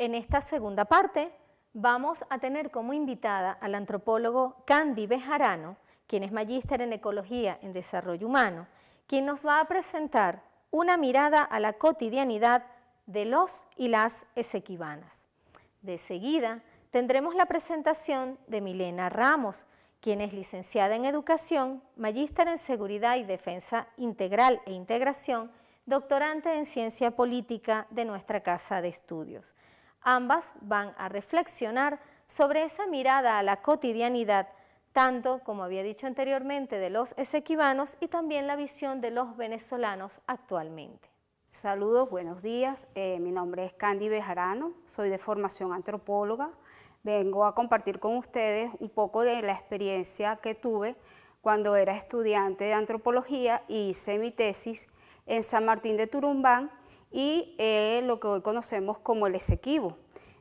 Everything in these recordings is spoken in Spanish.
En esta segunda parte vamos a tener como invitada al antropólogo Candy Bejarano, quien es magíster en Ecología en Desarrollo Humano, quien nos va a presentar una mirada a la cotidianidad de los y las esequibanas. De seguida tendremos la presentación de Milena Ramos, quien es licenciada en Educación, magíster en Seguridad y Defensa Integral e Integración, doctorante en Ciencia Política de nuestra Casa de Estudios. Ambas van a reflexionar sobre esa mirada a la cotidianidad, tanto, como había dicho anteriormente, de los esequibanos y también la visión de los venezolanos actualmente. Saludos, buenos días. Eh, mi nombre es Candy Bejarano, soy de formación antropóloga. Vengo a compartir con ustedes un poco de la experiencia que tuve cuando era estudiante de antropología y hice mi tesis en San Martín de Turumbán y eh, lo que hoy conocemos como el Esequibo.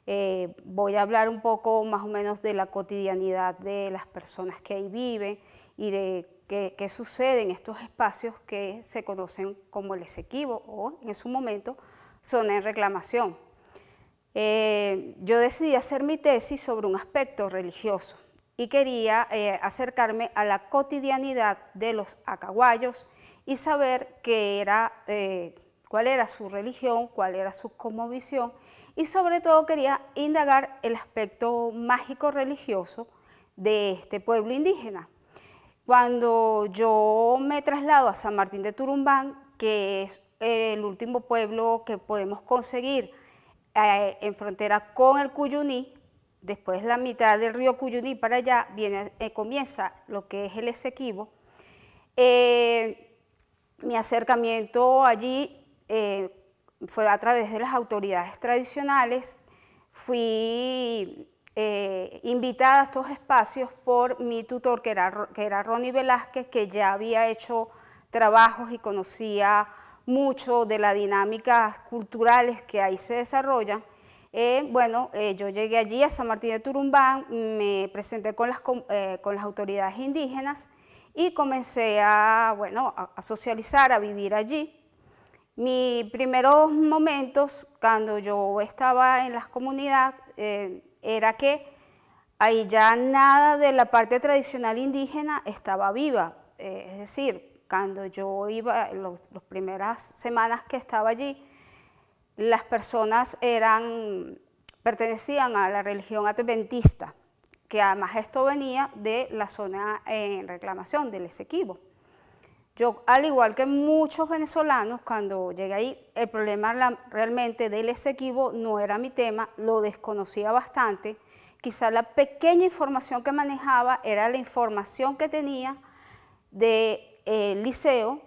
Eh, voy a hablar un poco más o menos de la cotidianidad de las personas que ahí viven y de qué, sucede en estos espacios que se conocen como el Esequibo o en su momento son en reclamación. Eh, yo decidí hacer mi tesis sobre un aspecto religioso y quería acercarme a la cotidianidad de los acaguayos y saber qué era, cuál era su religión, cuál era su cosmovisión y sobre todo quería indagar el aspecto mágico religioso de este pueblo indígena. Cuando yo me traslado a San Martín de Turumbán, que es el último pueblo que podemos conseguir eh, en frontera con el Cuyuní, después la mitad del río Cuyuní para allá eh, comienza lo que es el Esequibo, eh, mi acercamiento allí fue a través de las autoridades tradicionales, fui eh, invitada a estos espacios por mi tutor, que era, que era Ronnie Velázquez, que ya había hecho trabajos y conocía mucho de las dinámicas culturales que ahí se desarrollan. Eh, bueno, eh, yo llegué allí a San Martín de Turumbán, me presenté con las, con las autoridades indígenas y comencé a, bueno, a socializar, a vivir allí. Mis primeros momentos, cuando yo estaba en la comunidad eh, era que ahí ya nada de la parte tradicional indígena estaba viva. Eh, es decir, cuando yo iba, las primeras semanas que estaba allí, las personas eran, pertenecían a la religión adventista, que además esto venía de la zona en reclamación, del Esequibo. Yo, al igual que muchos venezolanos, cuando llegué ahí, el problema realmente del Esequibo no era mi tema, lo desconocía bastante. quizás la pequeña información que manejaba era la información que tenía del eh, liceo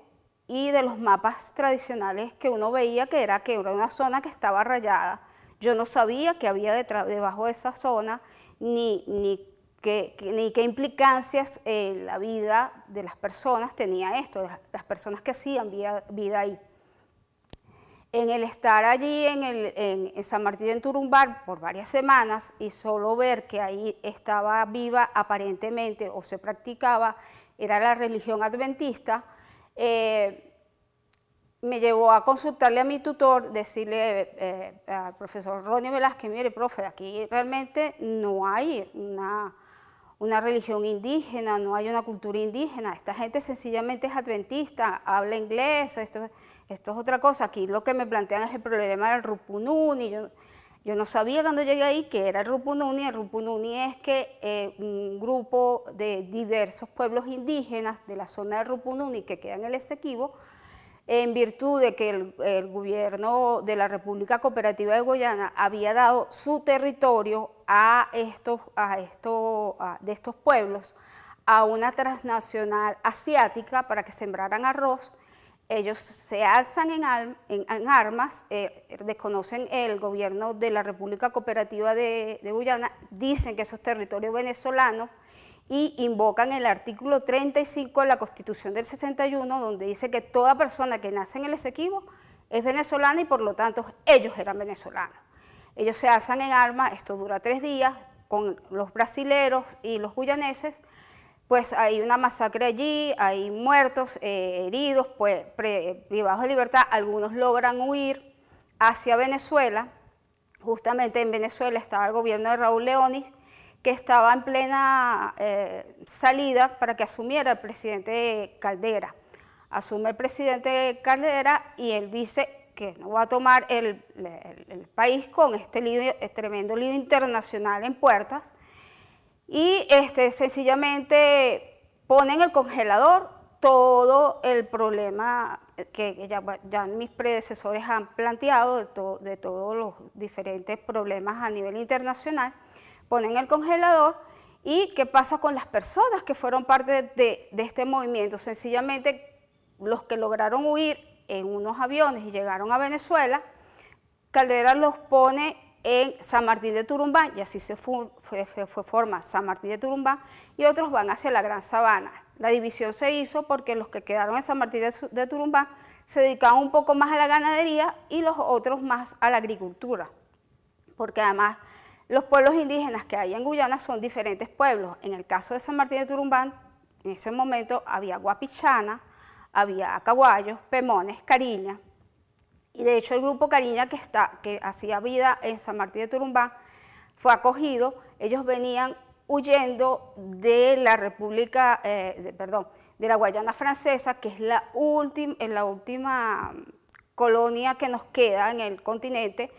y de los mapas tradicionales que uno veía que era que era una zona que estaba rayada. Yo no sabía que había debajo de esa zona, ni, ni qué, ni qué implicancias en la vida de las personas tenía esto, las personas que hacían vida, vida ahí. En el estar allí en, el, en, San Martín de Turumbar por varias semanas y solo ver que ahí estaba viva aparentemente o se practicaba, era la religión adventista, eh, me llevó a consultarle a mi tutor, decirle eh, eh, al profesor Ronnie Velázquez, mire, profe, aquí realmente no hay una, una religión indígena, no hay una cultura indígena, esta gente sencillamente es adventista, habla inglés, esto, esto es otra cosa. Aquí lo que me plantean es el problema del Rupununi. Yo, yo no sabía cuando llegué ahí que era el Rupununi. El Rupununi es que eh, un grupo de diversos pueblos indígenas de la zona de Rupununi que queda en el Esequibo en virtud de que el, gobierno de la República Cooperativa de Guyana había dado su territorio a estos, a de estos pueblos a una transnacional asiática para que sembraran arroz, ellos se alzan en, armas, eh, desconocen el gobierno de la República Cooperativa de, de Guyana, dicen que esos territorios venezolanos y invocan el artículo 35 de la Constitución del 61, donde dice que toda persona que nace en el Esequibo es venezolana y por lo tanto ellos eran venezolanos. Ellos se alzan en armas, esto dura tres días, con los brasileros y los guyaneses, pues hay una masacre allí, hay muertos, eh, heridos, pues, pre, privados de libertad, algunos logran huir hacia Venezuela, justamente en Venezuela estaba el gobierno de Raúl Leónis que estaba en plena eh, salida para que asumiera el presidente Caldera. Asume el presidente Caldera y él dice que no va a tomar el, país con este, este, tremendo lío internacional en puertas y este, sencillamente pone en el congelador todo el problema que ya, mis predecesores han planteado de todos los diferentes problemas a nivel internacional ponen el congelador y qué pasa con las personas que fueron parte de, este movimiento. Sencillamente los que lograron huir en unos aviones y llegaron a Venezuela, Caldera los pone en San Martín de Turumbán, y así se, fue, forma San Martín de Turumbán, y otros van hacia la Gran Sabana. La división se hizo porque los que quedaron en San Martín de, de Turumbán se dedicaban un poco más a la ganadería y los otros más a la agricultura, porque además los pueblos indígenas que hay en Guyana son diferentes pueblos. En el caso de San Martín de Turumbán, en ese momento había Guapichana, había Acaguayos, Pemones, Cariña. Y de hecho el grupo Cariña que, está, que hacía vida en San Martín de Turumbán fue acogido. Ellos venían huyendo de la República, eh, de, perdón, de la Guayana Francesa, que es la última mm, colonia que nos queda en el continente,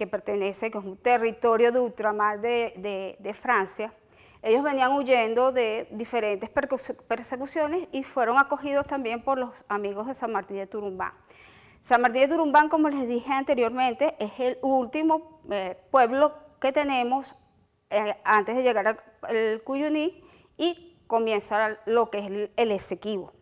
que pertenece, que es un territorio de ultramar de, Francia, ellos venían huyendo de diferentes persecuciones y fueron acogidos también por los amigos de San Martín de Turumbán. San Martín de Turumbán, como les dije anteriormente, es el último eh, pueblo que tenemos eh, antes de llegar al Cuyuní y comienza lo que es el, el, Esequibo.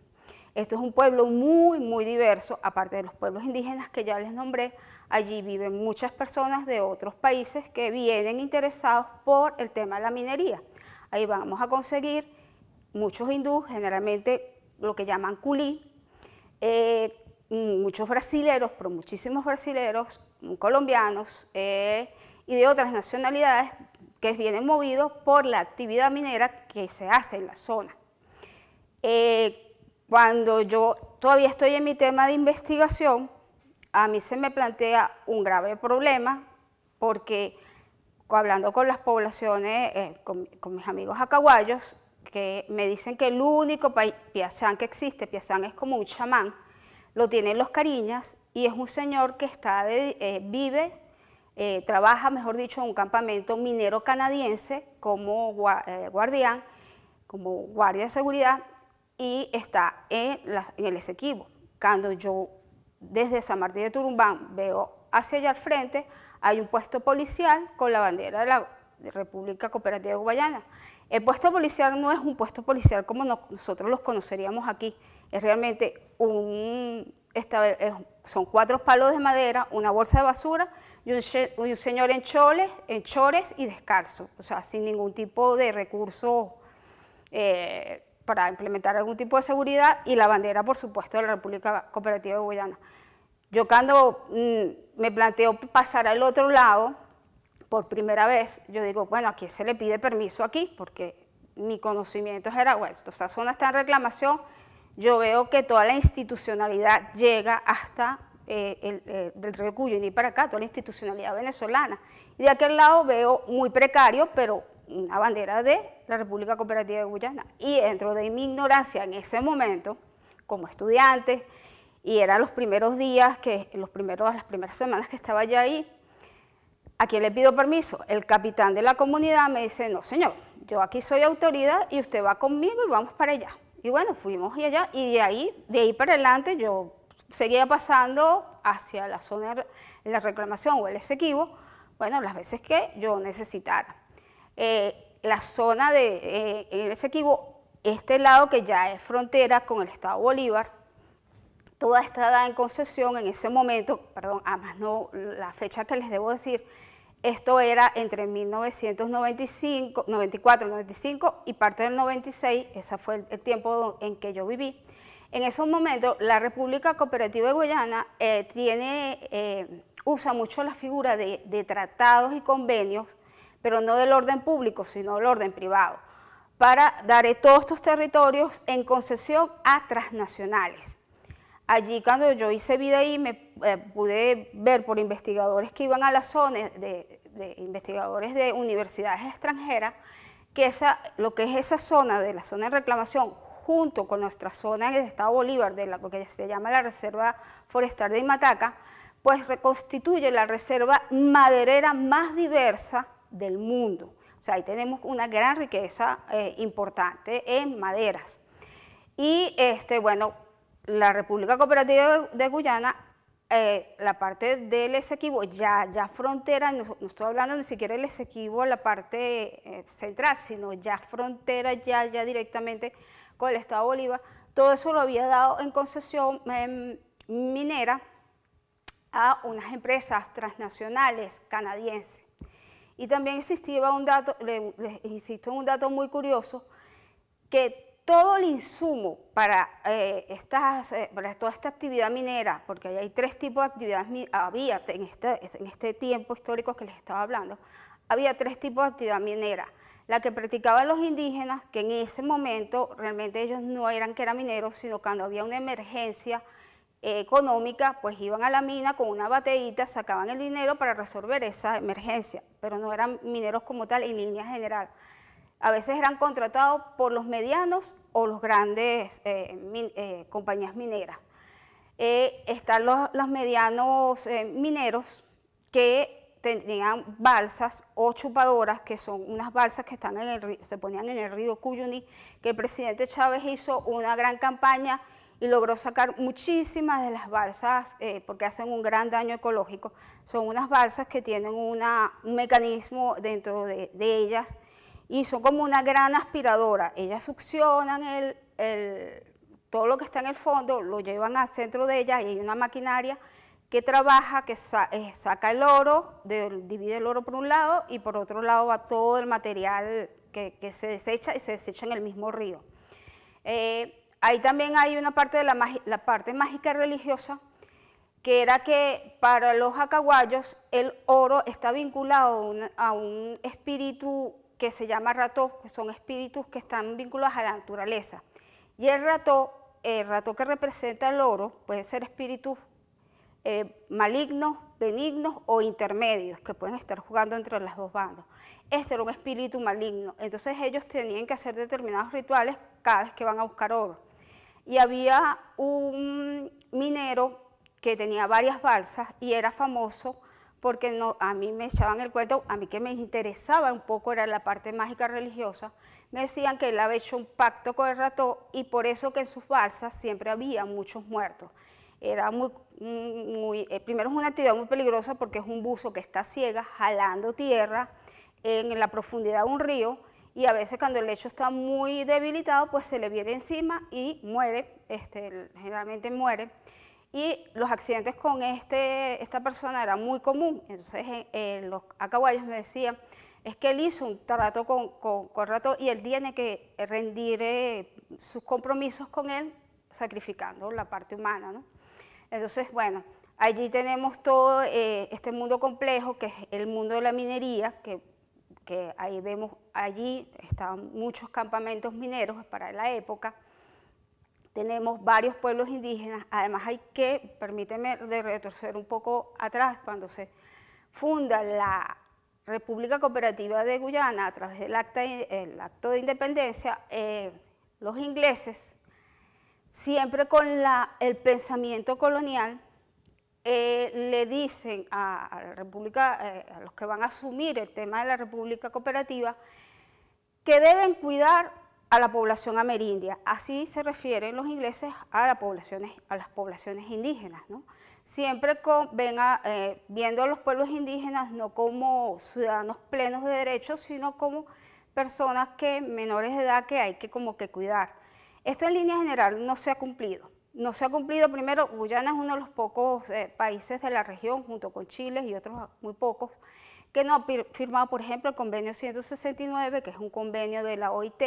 Esto es un pueblo muy, muy diverso, aparte de los pueblos indígenas que ya les nombré, Allí viven muchas personas de otros países que vienen interesados por el tema de la minería. Ahí vamos a conseguir muchos hindúes, generalmente lo que llaman culí, eh, muchos brasileros, pero muchísimos brasileros, colombianos eh, y de otras nacionalidades que vienen movidos por la actividad minera que se hace en la zona. Eh, cuando yo todavía estoy en mi tema de investigación, a mí se me plantea un grave problema porque hablando con las poblaciones, eh, con, mis amigos acaguayos, que me dicen que el único piazán que existe, piazán es como un chamán, lo tienen los cariñas y es un señor que está eh, vive, eh, trabaja, mejor dicho, en un campamento minero canadiense como guardián, como guardia de seguridad y está en, el Esequibo. Cuando yo desde San Martín de Turumbán veo hacia allá al frente, hay un puesto policial con la bandera de la República Cooperativa Guayana. El puesto policial no es un puesto policial como nosotros los conoceríamos aquí, es realmente un, son cuatro palos de madera, una bolsa de basura y un, señor en choles, en chores y descalzo, o sea, sin ningún tipo de recurso eh, para implementar algún tipo de seguridad y la bandera, por supuesto, de la República Cooperativa de Guyana. Yo cuando mm, me planteo pasar al otro lado, por primera vez, yo digo, bueno, ¿a quién se le pide permiso aquí? Porque mi conocimiento era, bueno, esta zona está en reclamación, yo veo que toda la institucionalidad llega hasta eh, el, eh, río del y ni para acá, toda la institucionalidad venezolana. Y de aquel lado veo muy precario, pero una bandera de la República Cooperativa de Guyana. Y dentro de mi ignorancia en ese momento, como estudiante, y eran los primeros días, que, los primeros, las primeras semanas que estaba ya ahí, ¿a quién le pido permiso? El capitán de la comunidad me dice, no señor, yo aquí soy autoridad y usted va conmigo y vamos para allá. Y bueno, fuimos y allá y de ahí, de ahí para adelante yo seguía pasando hacia la zona de la reclamación o el exequivo, bueno, las veces que yo necesitara. Eh, la zona de eh, ese equivo este lado que ya es frontera con el estado Bolívar, toda está dada en concesión en ese momento, perdón, además no, la fecha que les debo decir, esto era entre 1995, 94, 95 y parte del 96, ese fue el, tiempo en que yo viví. En esos momentos, la República Cooperativa de Guayana eh, tiene, usa mucho la figura de tratados y convenios pero no del orden público, sino del orden privado, para dar todos estos territorios en concesión a transnacionales. Allí cuando yo hice vida ahí me eh, pude ver por investigadores que iban a las zonas, de, investigadores de universidades extranjeras, que esa, lo que es esa zona de la zona de reclamación junto con nuestra zona en el Estado Bolívar, de lo que se llama la Reserva Forestal de Imataca, pues reconstituye la reserva maderera más diversa del mundo. O sea, ahí tenemos una gran riqueza eh, importante en maderas. Y, este, bueno, la República Cooperativa de Guyana, eh, la parte del Esequibo, ya, ya frontera, no, estoy hablando ni siquiera del Esequibo, la parte eh, central, sino ya frontera, ya, ya directamente con el Estado Bolívar, todo eso lo había dado en concesión em, minera a unas empresas transnacionales canadienses. Y también existía un dato, les, insisto un dato muy curioso, que todo el insumo para, eh, eh, toda esta actividad minera, porque hay tres tipos de actividades, había en este, en este tiempo histórico que les estaba hablando, había tres tipos de actividad minera. La que practicaban los indígenas, que en ese momento realmente ellos no eran que eran mineros, sino cuando había una emergencia económica, pues iban a la mina con una bateíta, sacaban el dinero para resolver esa emergencia, pero no eran mineros como tal en línea general. A veces eran contratados por los medianos o las grandes eh, eh, compañías mineras. Eh, están los, medianos mineros que tenían balsas o chupadoras, que son unas balsas que están en el, se ponían en el río Cuyuni, que el presidente Chávez hizo una gran campaña y logró sacar muchísimas de las balsas, eh, porque hacen un gran daño ecológico. Son unas balsas que tienen un mecanismo dentro de, ellas y son como una gran aspiradora. Ellas succionan el, todo lo que está en el fondo, lo llevan al centro de ellas y hay una maquinaria que trabaja, que eh, saca el oro, divide el oro por un lado y por otro lado va todo el material que, se desecha y se desecha en el mismo río. Eh, Ahí también hay una parte de la, parte mágica religiosa, que era que para los acaguayos el oro está vinculado a un espíritu que se llama rató, que son espíritus que están vinculados a la naturaleza. Y el rató, el rató que representa el oro, puede ser espíritus maligno, eh, malignos, benignos o intermedios, que pueden estar jugando entre las dos bandas. Este era un espíritu maligno, entonces ellos tenían que hacer determinados rituales cada vez que van a buscar oro y había un minero que tenía varias balsas y era famoso porque a mí me echaban el cuento, a mí que me interesaba un poco era la parte mágica religiosa, me decían que él había hecho un pacto con el ratón y por eso que en sus balsas siempre había muchos muertos. Era muy, eh, primero es una actividad muy peligrosa porque es un buzo que está ciega, jalando tierra en la profundidad de un río y a veces cuando el lecho está muy debilitado, pues se le viene encima y muere, este, generalmente muere. Y los accidentes con este, esta persona era muy común. Entonces los acaballos me decían, es que él hizo un trato con, con, con rato y él tiene que rendir eh, sus compromisos con él sacrificando la parte humana. Entonces, bueno, allí tenemos todo eh, este mundo complejo que es el mundo de la minería, que que ahí vemos, allí estaban muchos campamentos mineros para la época, tenemos varios pueblos indígenas, además hay que, permíteme de retroceder un poco atrás, cuando se funda la República Cooperativa de Guyana a través del acto de independencia, eh, los ingleses, siempre con el pensamiento colonial, eh, le dicen a, la República, eh, a los que van a asumir el tema de la República Cooperativa, que deben cuidar a la población amerindia. Así se refieren los ingleses a, las poblaciones indígenas. Siempre con, ven eh, viendo a los pueblos indígenas no como ciudadanos plenos de derechos, sino como personas que menores de edad que hay que como que cuidar. Esto en línea general no se ha cumplido no se ha cumplido. Primero, Guyana es uno de los pocos eh, países de la región, junto con Chile y otros muy pocos, que no ha firmado, por ejemplo, el convenio 169, que es un convenio de la OIT,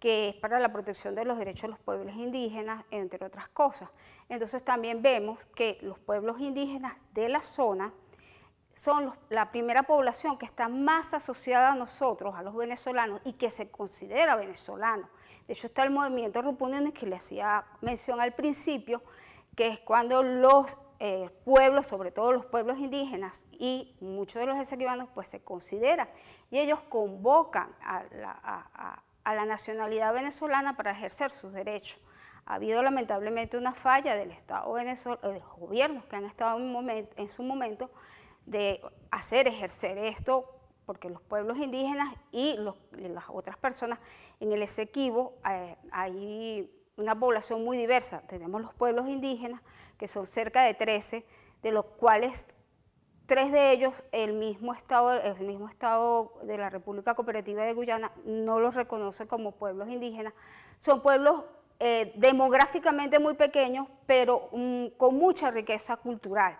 que es para la protección de los derechos de los pueblos indígenas, entre otras cosas. Entonces también vemos que los pueblos indígenas de la zona son la primera población que está más asociada a nosotros, a los venezolanos, y que se considera venezolano. De hecho, está el movimiento Rupuniones que le hacía mención al principio, que es cuando los eh, pueblos, sobre todo los pueblos indígenas y muchos de los esequibanos, pues se consideran y ellos convocan a la, nacionalidad venezolana para ejercer sus derechos. Ha habido lamentablemente una falla del Estado venezolano, eh, de los gobiernos que han estado en su momento de hacer ejercer esto porque los pueblos indígenas y las otras personas en el Esequibo eh, hay una población muy diversa. Tenemos los pueblos indígenas, que son cerca de 13, de los cuales tres de ellos, el mismo Estado, el mismo estado de la República Cooperativa de Guyana, no los reconoce como pueblos indígenas. Son pueblos eh, demográficamente muy pequeños, pero mm, con mucha riqueza cultural.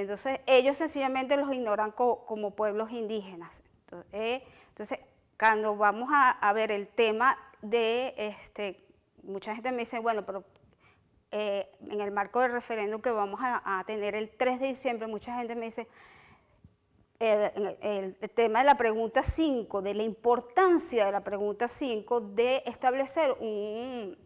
Entonces ellos sencillamente los ignoran como pueblos indígenas. Entonces, cuando vamos a, ver el tema de, este, mucha gente me dice, bueno, pero eh, en el marco del referéndum que vamos a, tener el 3 de diciembre, mucha gente me dice, el, tema de la pregunta 5, de la importancia de la pregunta 5, de establecer un,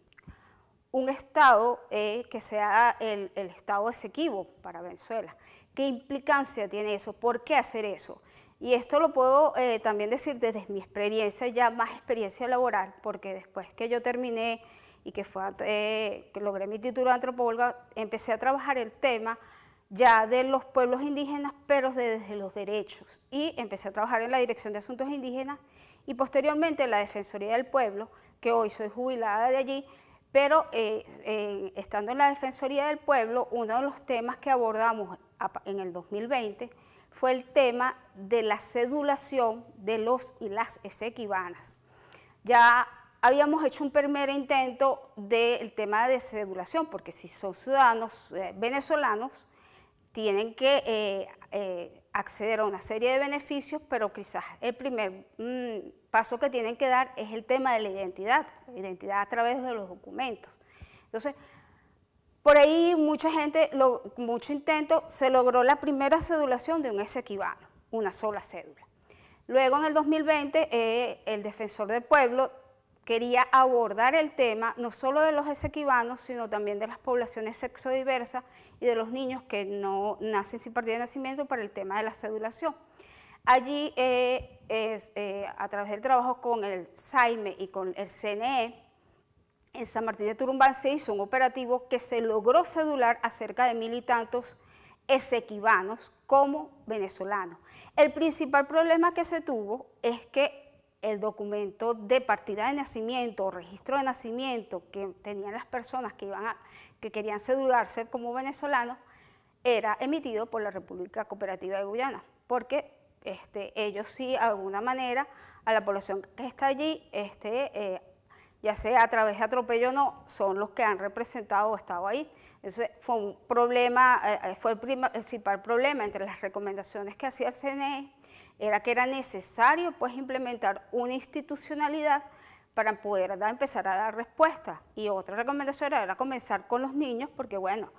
Estado eh, que sea el, el Estado exequivo para Venezuela. ¿Qué implicancia tiene eso? ¿Por qué hacer eso? Y esto lo puedo eh, también decir desde mi experiencia, ya más experiencia laboral, porque después que yo terminé y que, fue, eh, que logré mi título de antropóloga, empecé a trabajar el tema ya de los pueblos indígenas, pero desde los derechos. Y empecé a trabajar en la Dirección de Asuntos Indígenas y posteriormente en la Defensoría del Pueblo, que hoy soy jubilada de allí, pero eh, estando en la Defensoría del Pueblo, uno de los temas que abordamos en el 2020 fue el tema de la cedulación de los y las esequibanas. Ya habíamos hecho un primer intento del tema de sedulación, porque si son ciudadanos eh, venezolanos, tienen que eh, eh, acceder a una serie de beneficios, pero quizás el primer mm, paso que tienen que dar es el tema de la identidad, identidad a través de los documentos. Entonces, por ahí mucha gente, lo, mucho intento, se logró la primera cedulación de un esequibano, una sola cédula. Luego en el 2020 eh, el defensor del pueblo quería abordar el tema no solo de los esequibanos, sino también de las poblaciones sexodiversas y de los niños que no nacen sin partida de nacimiento para el tema de la cedulación. Allí, eh, eh, a través del trabajo con el SAIME y con el CNE, en San Martín de Turumbán se hizo un operativo que se logró cedular acerca de mil y tantos esequibanos como venezolanos. El principal problema que se tuvo es que el documento de partida de nacimiento o registro de nacimiento que tenían las personas que, iban que querían sedularse como venezolanos era emitido por la República Cooperativa de Guyana, porque este, ellos sí, de alguna manera, a la población que está allí, este, eh, ya sea a través de atropello o no, son los que han representado o estado ahí. Eso fue un problema, eh, eh, fue el principal problema entre las recomendaciones que hacía el CNE, era que era necesario pues implementar una institucionalidad para poder empezar a dar respuesta. Y otra recomendación era, comenzar con los niños, porque bueno,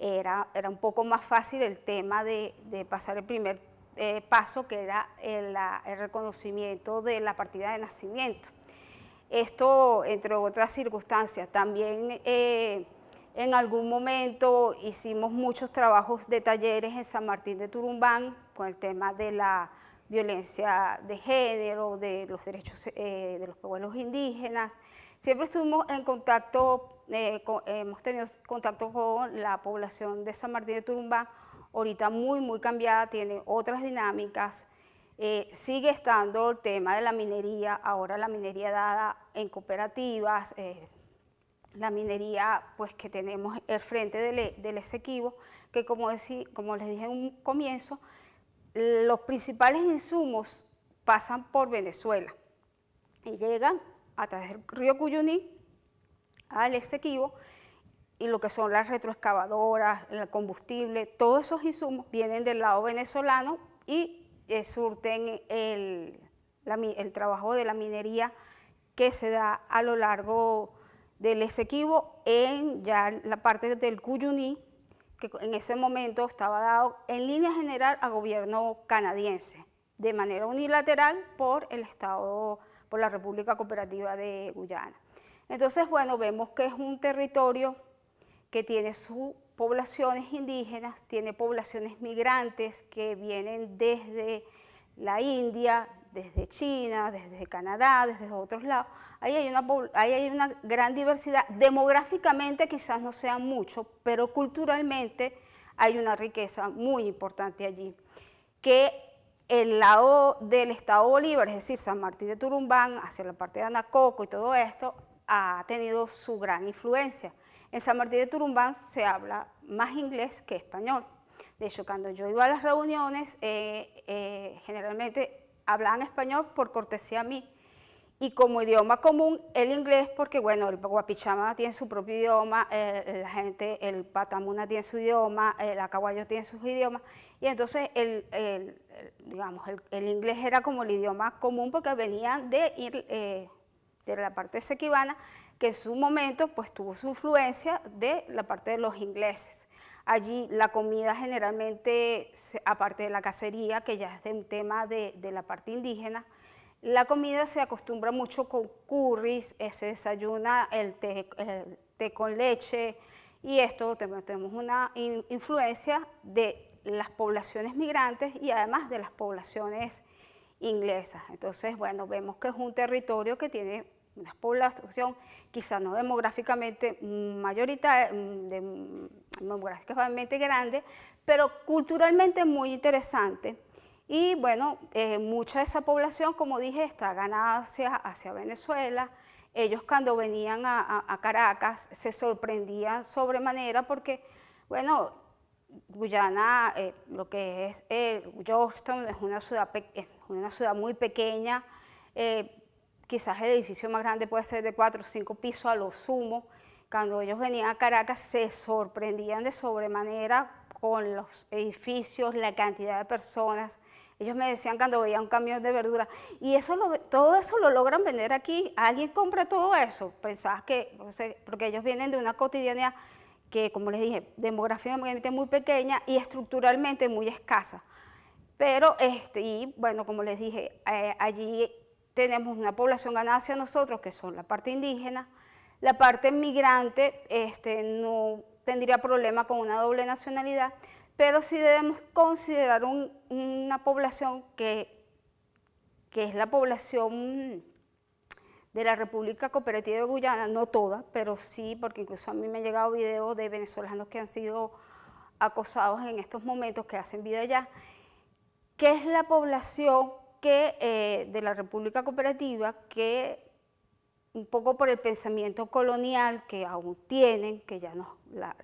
era, era un poco más fácil el tema de, pasar el primer eh, paso, que era el reconocimiento de la partida de nacimiento. Esto, entre otras circunstancias, también eh, en algún momento hicimos muchos trabajos de talleres en San Martín de Turumbán con el tema de la violencia de género, de los derechos eh, de los pueblos indígenas. Siempre estuvimos en contacto, eh, hemos tenido contacto con la población de San Martín de Turumbán, ahorita muy, muy cambiada, tiene otras dinámicas, eh, sigue estando el tema de la minería, ahora la minería dada en cooperativas, eh, la minería pues que tenemos el frente del, del Esequibo, que como, decí, como les dije en un comienzo, los principales insumos pasan por Venezuela y llegan a través del río Cuyuní al Esequibo y lo que son las retroexcavadoras, el combustible, todos esos insumos vienen del lado venezolano y eh, surten el, el, trabajo de la minería que se da a lo largo del Esequibo en ya la parte del Cuyuní, que en ese momento estaba dado en línea general a gobierno canadiense, de manera unilateral por el Estado, por la República Cooperativa de Guyana. Entonces, bueno, vemos que es un territorio que tiene su poblaciones indígenas, tiene poblaciones migrantes que vienen desde la India, desde China, desde Canadá, desde otros lados. Ahí hay, una, ahí hay una gran diversidad. Demográficamente quizás no sea mucho, pero culturalmente hay una riqueza muy importante allí. Que el lado del Estado Bolívar, es decir, San Martín de Turumbán, hacia la parte de Anacoco y todo esto, ha tenido su gran influencia. En San Martín de Turumbán se habla más inglés que español. De hecho, cuando yo iba a las reuniones, eh, eh, generalmente hablaban español por cortesía a mí. Y como idioma común, el inglés, porque bueno, el guapichama tiene su propio idioma, eh, la gente, el patamuna tiene su idioma, el acahuayo tiene sus idiomas, y entonces el, digamos, el, inglés era como el idioma común porque venían de, de la parte sequibana, que en su momento pues tuvo su influencia de la parte de los ingleses. Allí la comida generalmente, aparte de la cacería, que ya es un tema de, la parte indígena, la comida se acostumbra mucho con curries, eh, se desayuna el el té con leche y esto tenemos una influencia de las poblaciones migrantes y además de las poblaciones inglesas. Entonces, bueno, vemos que es un territorio que tiene una población quizá no demográficamente mm, mayoritaria, mm, mm, demográficamente grande, pero culturalmente muy interesante. Y bueno, eh, mucha de esa población, como dije, está ganada hacia, Venezuela. Ellos cuando venían a, Caracas se sorprendían sobremanera porque, bueno, Guyana, eh, lo que es eh, Georgetown, es una ciudad, es una ciudad muy pequeña, eh, quizás el edificio más grande puede ser de cuatro o cinco pisos a lo sumo. Cuando ellos venían a Caracas se sorprendían de sobremanera con los edificios, la cantidad de personas. Ellos me decían cuando veía un camión de verdura, y eso todo eso lo logran vender aquí, alguien compra todo eso. Pensabas que, porque ellos vienen de una cotidianidad que, como les dije, demográficamente muy pequeña y estructuralmente muy escasa. Pero, este, y bueno, como les dije, eh, allí tenemos una población ganada hacia nosotros, que son la parte indígena, la parte migrante este, no tendría problema con una doble nacionalidad, pero si debemos considerar una población que, que es la población de la República Cooperativa de Guyana, no toda, pero sí, porque incluso a mí me ha llegado videos de venezolanos que han sido acosados en estos momentos, que hacen vida allá, que es la población que, eh, de la República Cooperativa que un poco por el pensamiento colonial que aún tienen, que ya nos, la,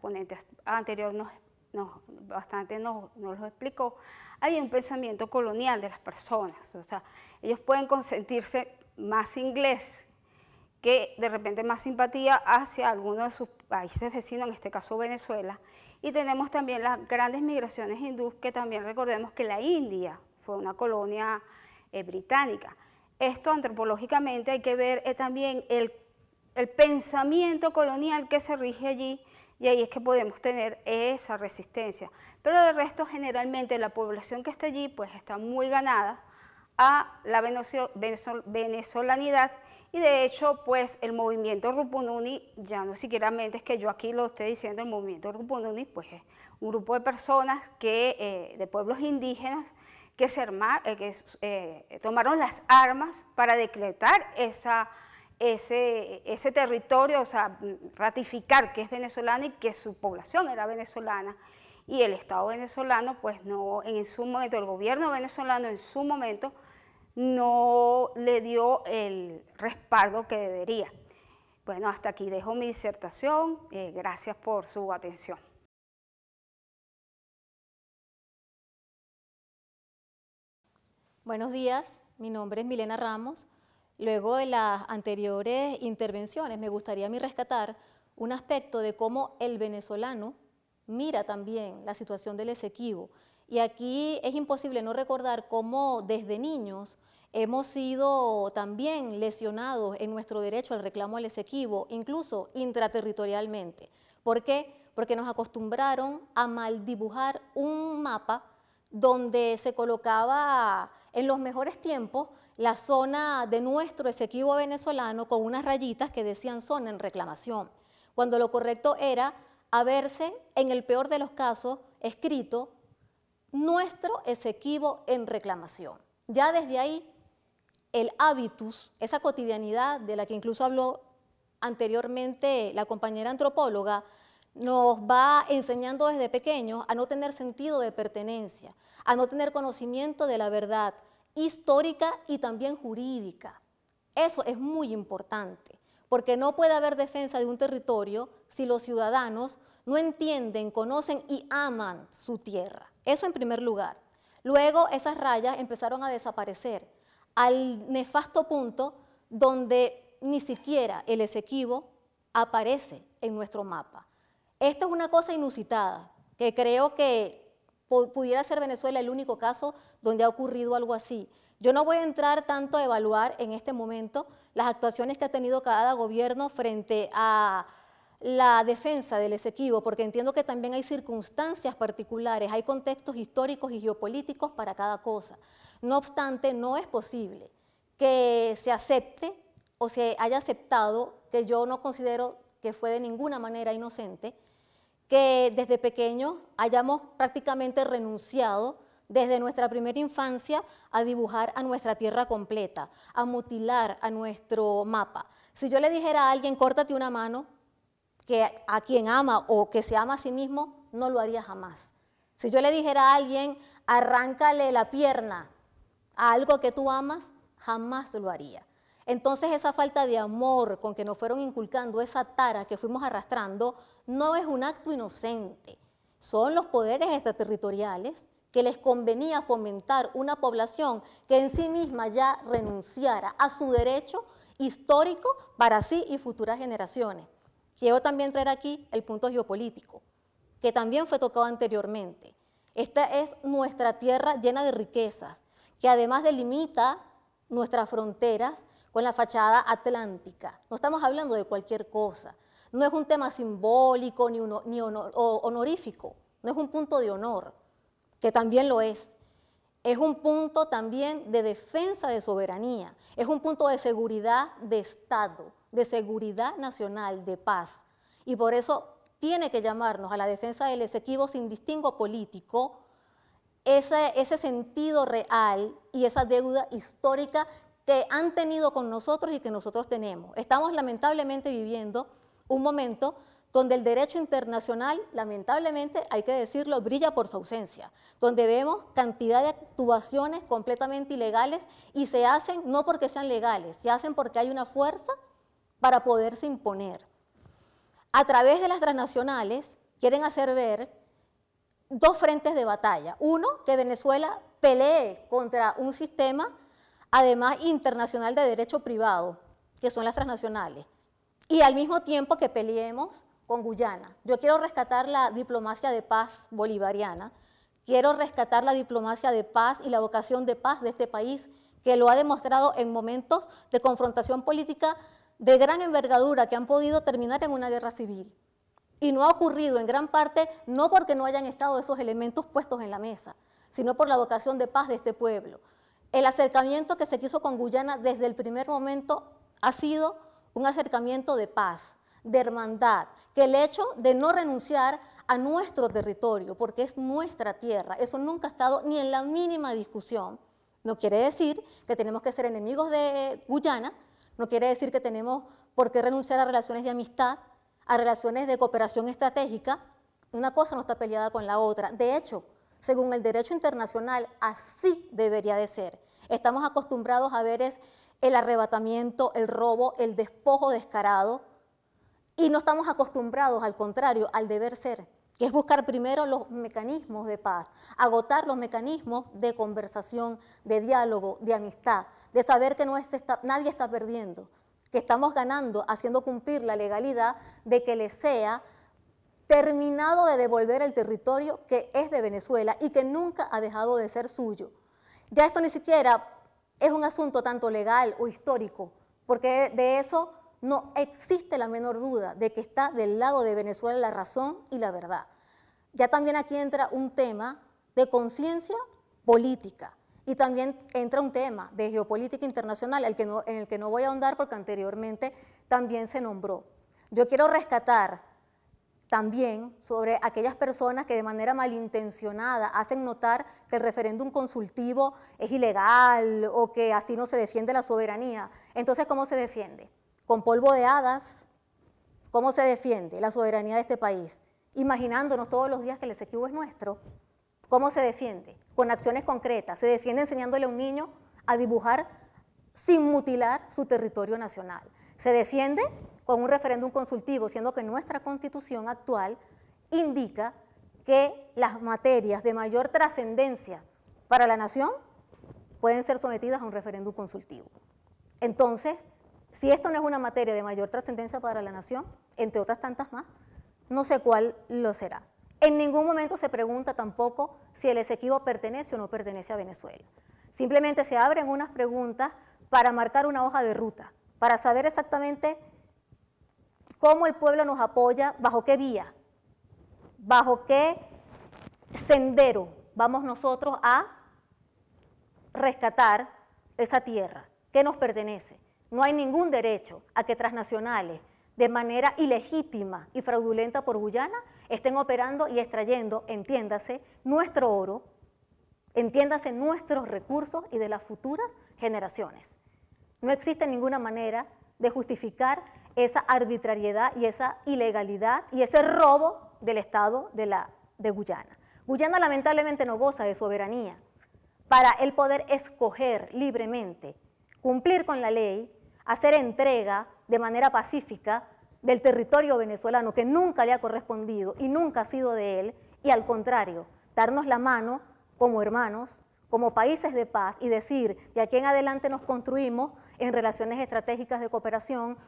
ponente anterior nos, bastante nos, lo explicó, hay un pensamiento colonial de las personas. O sea, ellos pueden consentirse más inglés que de repente más simpatía hacia algunos de sus países vecinos, en este caso Venezuela. Y tenemos también las grandes migraciones hindúes, que también recordemos que la India fue una colonia eh, británica. Esto antropológicamente hay que ver eh, también el, pensamiento colonial que se rige allí y ahí es que podemos tener esa resistencia. Pero de resto, generalmente la población que está allí pues está muy ganada a la venezolanidad y de hecho pues el movimiento Rupununi ya no siquiera mente es que yo aquí lo esté diciendo el movimiento Rupununi pues es un grupo de personas que eh, de pueblos indígenas que, eh, que eh, tomaron las armas para decretar ese, territorio, o sea, ratificar que es venezolano y que su población era venezolana. Y el Estado venezolano, pues no, en su momento, el gobierno venezolano en su momento, no le dio el respaldo que debería. Bueno, hasta aquí dejo mi disertación. Eh, gracias por su atención. Buenos días, mi nombre es Milena Ramos. Luego de las anteriores intervenciones, me gustaría a mí rescatar un aspecto de cómo el venezolano mira también la situación del Esequibo. Y aquí es imposible no recordar cómo desde niños hemos sido también lesionados en nuestro derecho al reclamo al Esequibo, incluso intraterritorialmente. ¿Por qué? Porque nos acostumbraron a mal dibujar un mapa donde se colocaba en los mejores tiempos la zona de nuestro Esequibo venezolano con unas rayitas que decían zona en reclamación, cuando lo correcto era haberse, en el peor de los casos, escrito nuestro Esequibo en reclamación. Ya desde ahí, el hábitus, esa cotidianidad de la que incluso habló anteriormente la compañera antropóloga, nos va enseñando desde pequeños a no tener sentido de pertenencia, a no tener conocimiento de la verdad histórica y también jurídica. Eso es muy importante, porque no puede haber defensa de un territorio si los ciudadanos no entienden, conocen y aman su tierra. Eso en primer lugar. Luego esas rayas empezaron a desaparecer al nefasto punto donde ni siquiera el Esequibo aparece en nuestro mapa. Esta es una cosa inusitada, que creo que pudiera ser Venezuela el único caso donde ha ocurrido algo así. Yo no voy a entrar tanto a evaluar en este momento las actuaciones que ha tenido cada gobierno frente a la defensa del Esequibo, porque entiendo que también hay circunstancias particulares, hay contextos históricos y geopolíticos para cada cosa. No obstante, no es posible que se acepte o se haya aceptado que yo no considero que fue de ninguna manera inocente, que desde pequeños hayamos prácticamente renunciado desde nuestra primera infancia a dibujar a nuestra tierra completa, a mutilar a nuestro mapa. Si yo le dijera a alguien, córtate una mano, que a quien ama o que se ama a sí mismo, no lo haría jamás. Si yo le dijera a alguien, arráncale la pierna a algo que tú amas, jamás lo haría. Entonces esa falta de amor con que nos fueron inculcando, esa tara que fuimos arrastrando, no es un acto inocente. Son los poderes extraterritoriales que les convenía fomentar una población que en sí misma ya renunciara a su derecho histórico para sí y futuras generaciones. Quiero también traer aquí el punto geopolítico, que también fue tocado anteriormente. Esta es nuestra tierra llena de riquezas, que además delimita nuestras fronteras con la fachada atlántica. No estamos hablando de cualquier cosa. No es un tema simbólico ni, honorífico, no es un punto de honor, que también lo es. Es un punto también de defensa de soberanía, es un punto de seguridad de Estado, de seguridad nacional, de paz. Y por eso tiene que llamarnos a la defensa del exequivo sin distingo político, ese, ese, sentido real y esa deuda histórica que han tenido con nosotros y que nosotros tenemos. Estamos lamentablemente viviendo un momento donde el derecho internacional, lamentablemente, hay que decirlo, brilla por su ausencia, donde vemos cantidad de actuaciones completamente ilegales y se hacen no porque sean legales, se hacen porque hay una fuerza para poderse imponer. A través de las transnacionales quieren hacer ver dos frentes de batalla. Uno, que Venezuela pelee contra un sistema además internacional de derecho privado, que son las transnacionales, y al mismo tiempo que peleemos con Guyana. Yo quiero rescatar la diplomacia de paz bolivariana, quiero rescatar la diplomacia de paz y la vocación de paz de este país, que lo ha demostrado en momentos de confrontación política de gran envergadura que han podido terminar en una guerra civil. Y no ha ocurrido en gran parte no porque no hayan estado esos elementos puestos en la mesa, sino por la vocación de paz de este pueblo el acercamiento que se quiso con Guyana desde el primer momento ha sido un acercamiento de paz, de hermandad, que el hecho de no renunciar a nuestro territorio, porque es nuestra tierra, eso nunca ha estado ni en la mínima discusión. No quiere decir que tenemos que ser enemigos de Guyana, no quiere decir que tenemos por qué renunciar a relaciones de amistad, a relaciones de cooperación estratégica. Una cosa no está peleada con la otra. De hecho, según el derecho internacional, así debería de ser. Estamos acostumbrados a ver es el arrebatamiento, el robo, el despojo descarado, y no estamos acostumbrados, al contrario, al deber ser, que es buscar primero los mecanismos de paz, agotar los mecanismos de conversación, de diálogo, de amistad, de saber que no nadie está perdiendo, que estamos ganando haciendo cumplir la legalidad de que le sea terminado de devolver el territorio que es de Venezuela y que nunca ha dejado de ser suyo. Ya esto ni siquiera es un asunto tanto legal o histórico, porque de eso no existe la menor duda de que está del lado de Venezuela la razón y la verdad. Ya también aquí entra un tema de conciencia política y también entra un tema de geopolítica internacional que en el que no voy a ahondar porque anteriormente también se nombró. Yo quiero rescatar también sobre aquellas personas que de manera malintencionada hacen notar que el referéndum consultivo es ilegal o que así no se defiende la soberanía. Entonces, ¿cómo se defiende? Con polvo de hadas, ¿cómo se defiende la soberanía de este país? Imaginándonos todos los días que el Esequibo es nuestro. ¿Cómo se defiende? Con acciones concretas. Se defiende enseñándole a un niño a dibujar sin mutilar su territorio nacional. Se defiende con un referéndum consultivo, siendo que nuestra constitución actual indica que las materias de mayor trascendencia para la nación pueden ser sometidas a un referéndum consultivo. Entonces, si esto no es una materia de mayor trascendencia para la nación, entre otras tantas más, no sé cuál lo será. En ningún momento se pregunta tampoco si el Esequibo pertenece o no pertenece a Venezuela. Simplemente se abren unas preguntas para marcar una hoja de ruta, para saber exactamente cómo el pueblo nos apoya, bajo qué vía, bajo qué sendero vamos nosotros a rescatar esa tierra que nos pertenece. No hay ningún derecho a que transnacionales de manera ilegítima y fraudulenta por Guyana estén operando y extrayendo, entiéndase, nuestro oro, entiéndase nuestros recursos y de las futuras generaciones. No existe ninguna manera de justificar esa arbitrariedad y esa ilegalidad y ese robo del Estado de, la, de Guyana. Guyana lamentablemente no goza de soberanía para el poder escoger libremente, cumplir con la ley, hacer entrega de manera pacífica del territorio venezolano que nunca le ha correspondido y nunca ha sido de él, y al contrario, darnos la mano como hermanos como países de paz y decir, de aquí en adelante nos construimos en relaciones estratégicas de cooperación,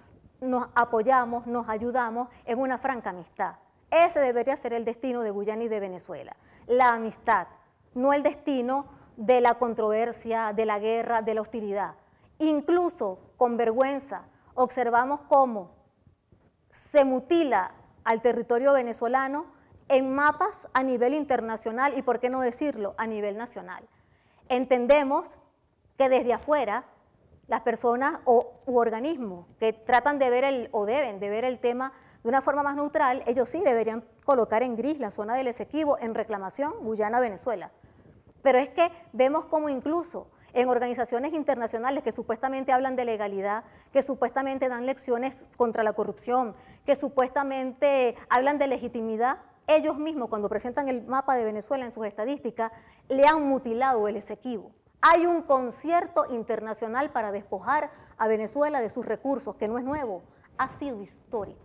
nos apoyamos, nos ayudamos en una franca amistad. Ese debería ser el destino de Guyana y de Venezuela, la amistad, no el destino de la controversia, de la guerra, de la hostilidad. Incluso con vergüenza observamos cómo se mutila al territorio venezolano en mapas a nivel internacional y, por qué no decirlo, a nivel nacional entendemos que desde afuera las personas o, u organismos que tratan de ver el, o deben de ver el tema de una forma más neutral, ellos sí deberían colocar en gris la zona del Esequibo en reclamación Guyana, Venezuela. Pero es que vemos como incluso en organizaciones internacionales que supuestamente hablan de legalidad, que supuestamente dan lecciones contra la corrupción, que supuestamente hablan de legitimidad, ellos mismos cuando presentan el mapa de Venezuela en sus estadísticas, le han mutilado el Esequibo. Hay un concierto internacional para despojar a Venezuela de sus recursos, que no es nuevo, ha sido histórico.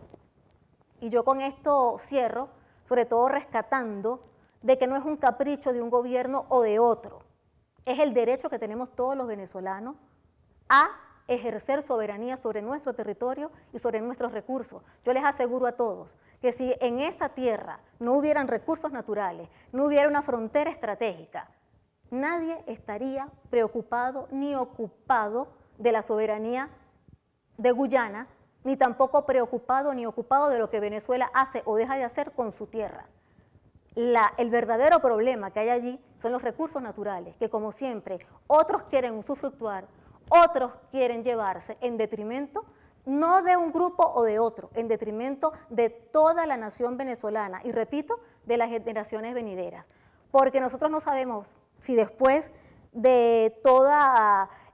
Y yo con esto cierro, sobre todo rescatando de que no es un capricho de un gobierno o de otro, es el derecho que tenemos todos los venezolanos a ejercer soberanía sobre nuestro territorio y sobre nuestros recursos. Yo les aseguro a todos que si en esta tierra no hubieran recursos naturales, no hubiera una frontera estratégica, nadie estaría preocupado ni ocupado de la soberanía de Guyana, ni tampoco preocupado ni ocupado de lo que Venezuela hace o deja de hacer con su tierra. el verdadero problema que hay allí son los recursos naturales, que como siempre otros quieren usufructuar, otros quieren llevarse en detrimento no de un grupo o de otro, en detrimento de toda la nación venezolana y repito, de las generaciones venideras. Porque nosotros no sabemos si después de todo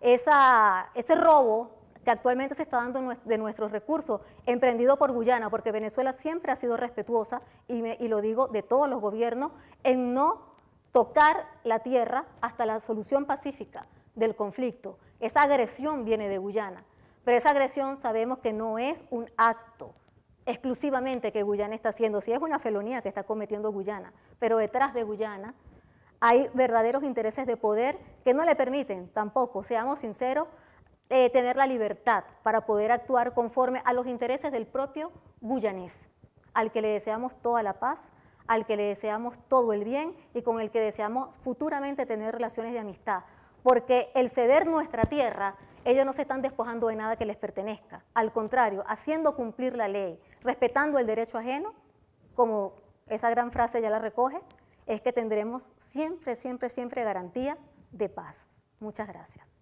ese robo que actualmente se está dando de nuestros recursos, emprendido por Guyana, porque Venezuela siempre ha sido respetuosa, y, y lo digo de todos los gobiernos, en no tocar la tierra hasta la solución pacífica del conflicto. Esa agresión viene de Guyana, pero esa agresión sabemos que no es un acto exclusivamente que Guyana está haciendo, si es una felonía que está cometiendo Guyana, pero detrás de Guyana hay verdaderos intereses de poder que no le permiten tampoco, seamos sinceros, eh, tener la libertad para poder actuar conforme a los intereses del propio guyanés, al que le deseamos toda la paz, al que le deseamos todo el bien y con el que deseamos futuramente tener relaciones de amistad, porque el ceder nuestra tierra, ellos no se están despojando de nada que les pertenezca, al contrario, haciendo cumplir la ley, respetando el derecho ajeno, como esa gran frase ya la recoge, es que tendremos siempre, siempre, siempre garantía de paz. Muchas gracias.